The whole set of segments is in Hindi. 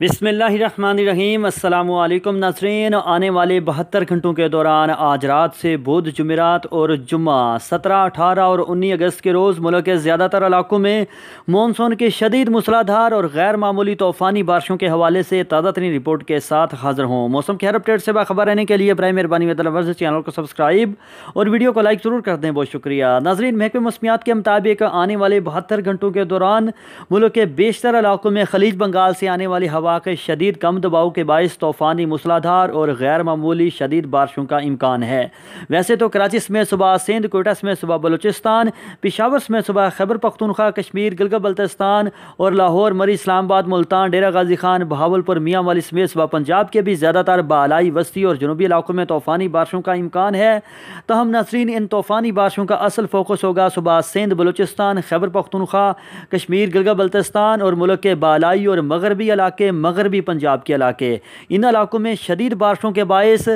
बिसमीम अल्लाम नासरीन आने वाले बहत्तर घंटों के दौरान आज रात से बुध जुमेरात और जुम्मा सत्रह अठारह और उन्नीस अगस्त के रोज़ मुल्क के ज़्यादातर इलाकों में मानसून के शदीद मूसलाधार और गैर मामूली तूफ़ानी बारिशों के हवाले से ताज़ा तरीन रिपोर्ट के साथ हाजिर हों मौसम के हर अपडेट से बाखबर रहने के लिए बर मेहरबानी चैनल को सब्सक्राइब और वीडियो को लाइक ज़रूर कर दें बहुत शुक्रिया नाजरीन महकमे मौसमियात के मुताबिक आने वाले बहत्तर घंटों के दौरान मुल्क के बेशतर इलाकों में खलीज बंगाल से आने वाली हवा हवा के शदीद कम दबाव के बायस तूफ़ानी मूसलाधार और गैर मामूली शदीद बारिशों का इम्कान है वैसे तो कराची में सुबह सिंध कोटस में सुबह बलूचिस्तान पिशावर में सुबह खैबर पख्तूनख्वा कश्मीर गिलगत बल्तिस्तान और लाहौर मरी इस्लामाबाद मुल्तान डेरा गाजी खान बहावलपुर मियाँ वाली समेत सुबह पंजाब के भी ज़्यादातर बालाई वस्ती और जनूबी इलाकों में तूफ़ानी बारिशों का इम्कान है तहम नसरीन इन तूफ़ानी बारिशों का असल फोकस होगा सुबह सिंध बलूचिस्तान खैबर पख्तूनख्वा कश्मीर गिलगत बल्तिस्तान और मुल्क के बालाई और मगरबी इलाके मगरबी पंजाब के इलाके इन इलाकों में शदीद बारिशों के बायस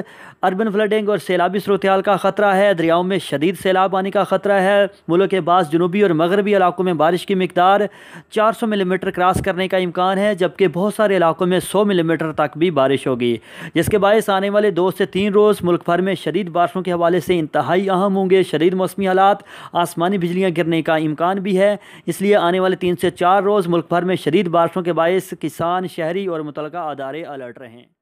अर्बन फ्लडिंग और सैलाबी सूरतहाल का ख़तरा है दरियाओं में शदीद सैलाब आने का ख़तरा है मुल्क के बाद जनूबी और मगरबी इलाकों में बारिश की मकदार चार सौ मिलीमीटर क्रॉस करने का इम्कान है जबकि बहुत सारे इलाकों में सौ मिलीमीटर तक भी बारिश होगी जिसके बायस आने वाले दो से तीन रोज़ मुल्क भर में शदीद बारिशों के हवाले से इंतहाई अहम होंगे शदीद मौसमी हालात आसमानी बिजलियाँ गिरने का इम्कान भी है इसलिए आने वाले तीन से चार रोज़ मुल्क भर में शदीद बारिशों के बायस किसान शहर शहरी और मुतलका अदारे अलर्ट रहें